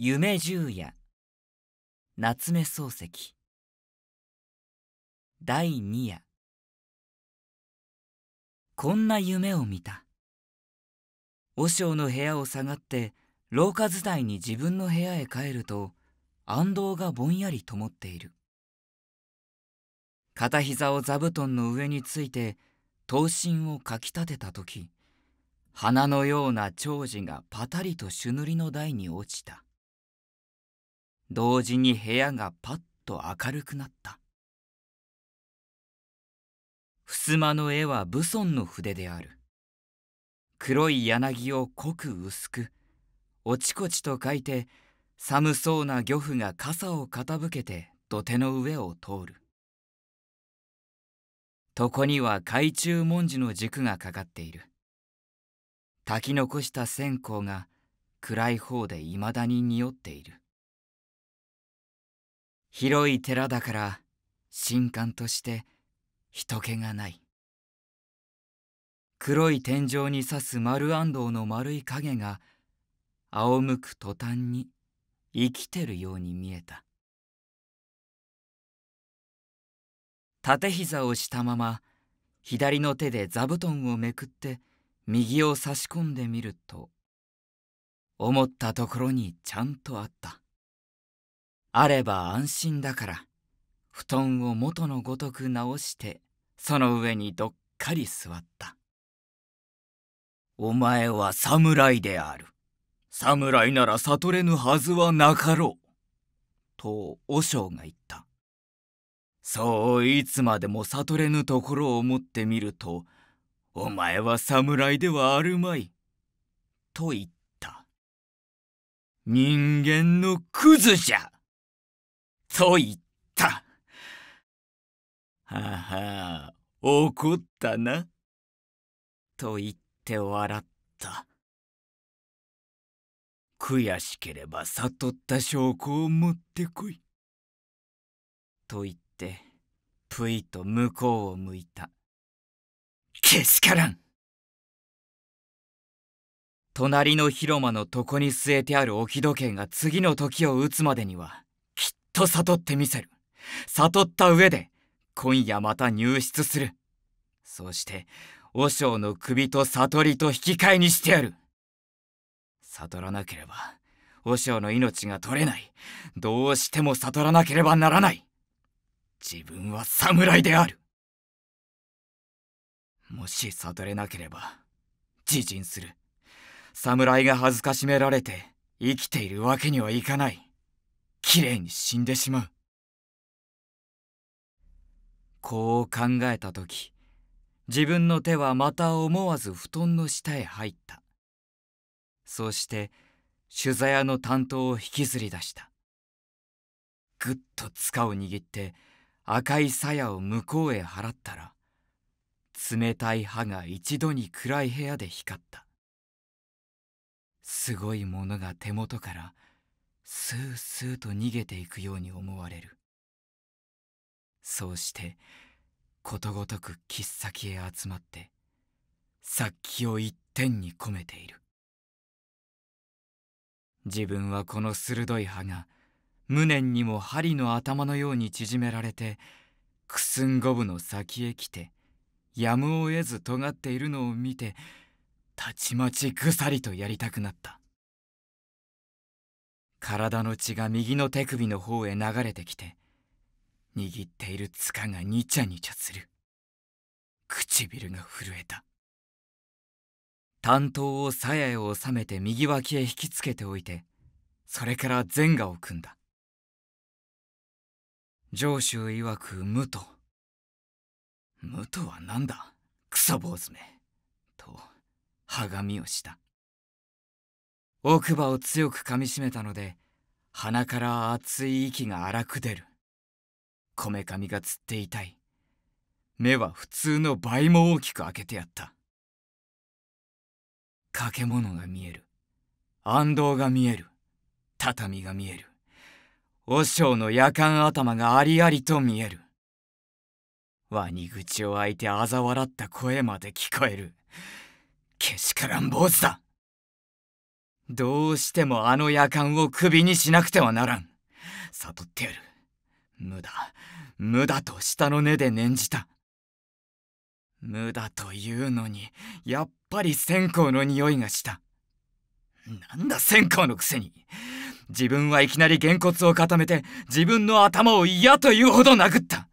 夢十夜夏目漱石第二夜こんな夢を見た和尚の部屋を下がって廊下伝いに自分の部屋へ帰ると暗道がぼんやり灯っている片膝を座布団の上について刀身をかきたてた時花のような長寿がパタリと朱塗りの台に落ちた同時に部屋がパッと明るくなった襖の絵は武尊の筆である黒い柳を濃く薄くおちこちと書いて寒そうな漁夫が傘を傾けて土手の上を通る床には懐中文字の軸がかかっている炊き残した線香が暗い方でいまだに匂っている広い寺だから神官として人気がない黒い天井に刺す丸安堂の丸い影が仰向く途端に生きてるように見えたて膝をしたまま左の手で座布団をめくって右を差し込んでみると思ったところにちゃんとあったあれば安心だから布団を元のごとく直してその上にどっかり座ったお前は侍である侍なら悟れぬはずはなかろうと和尚が言ったそういつまでも悟れぬところを持ってみるとお前は侍ではあるまいと言った人間のクズじゃと言った。ははあ、怒ったな。と言って笑った。悔しければ悟った証拠を持ってこい。と言って、ぷいと向こうを向いた。けしからん隣の広間の床に据えてある置き時計が次の時を打つまでには、と悟ってみせる悟った上で今夜また入室するそして和尚の首と悟りと引き換えにしてやる悟らなければ和尚の命が取れないどうしても悟らなければならない自分は侍であるもし悟れなければ自陣する侍が恥ずかしめられて生きているわけにはいかないきれいに死んでしまうこう考えた時自分の手はまた思わず布団の下へ入ったそして取材屋の担当を引きずり出したぐっと塚を握って赤い鞘を向こうへ払ったら冷たい歯が一度に暗い部屋で光ったすごいものが手元からスースーと逃げていくように思われるそうしてことごとく切っ先へ集まって殺気を一点に込めている自分はこの鋭い歯が無念にも針の頭のように縮められてくすんごぶの先へ来てやむを得ず尖っているのを見てたちまちぐさりとやりたくなった体の血が右の手首の方へ流れてきて握っている塚がにちゃにちゃする唇が震えた担当を鞘へ収めて右脇へ引きつけておいてそれから前画を組んだ上州曰く無と無とは何だクソ坊主めとはがみをした奥歯を強く噛みしめたので鼻から熱い息が荒く出るこめかみがつって痛い目は普通の倍も大きく開けてやった掛け物が見える安藤が見える畳が見える和尚の夜間頭がありありと見えるワニ口を開いて嘲笑った声まで聞こえるけしからん坊主だどうしてもあの夜間を首にしなくてはならん。悟ってやる。無駄、無駄と下の根で念じた。無駄というのに、やっぱり線香の匂いがした。なんだ線香のくせに。自分はいきなりげんこつを固めて、自分の頭を嫌というほど殴った。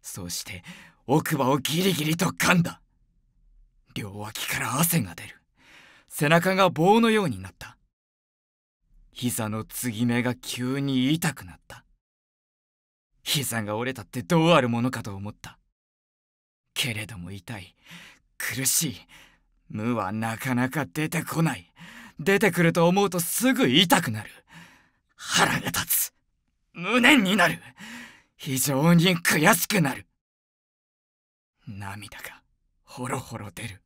そうして、奥歯をギリギリと噛んだ。両脇から汗が出る。背中が棒のようになった。膝の継ぎ目が急に痛くなった膝が折れたってどうあるものかと思ったけれども痛い苦しい無はなかなか出てこない出てくると思うとすぐ痛くなる腹が立つ無念になる非常に悔しくなる涙がほろほろ出る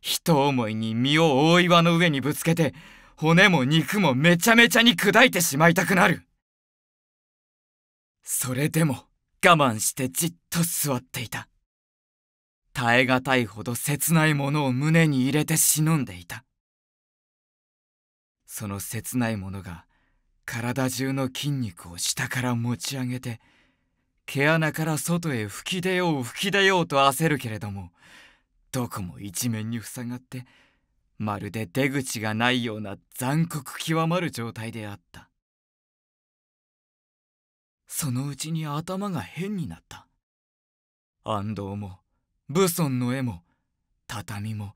人思いに身を大岩の上にぶつけて骨も肉もめちゃめちゃに砕いてしまいたくなる。それでも我慢してじっと座っていた。耐え難いほど切ないものを胸に入れて忍んでいた。その切ないものが体中の筋肉を下から持ち上げて、毛穴から外へ吹き出よう吹き出ようと焦るけれども、どこも一面に塞がって、まるで出口がないような残酷極まる状態であったそのうちに頭が変になった安藤も武尊の絵も畳も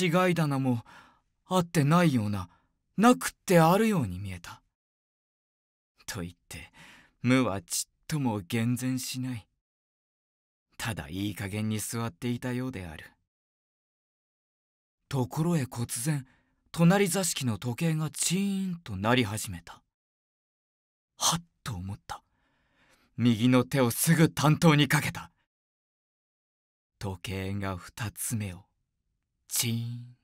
違い棚もあってないようななくってあるように見えたと言って無はちっとも厳然しないただいい加減に座っていたようであるところへ忽然隣座敷の時計がチーンと鳴り始めたはっと思った右の手をすぐ担当にかけた時計が2つ目をチーン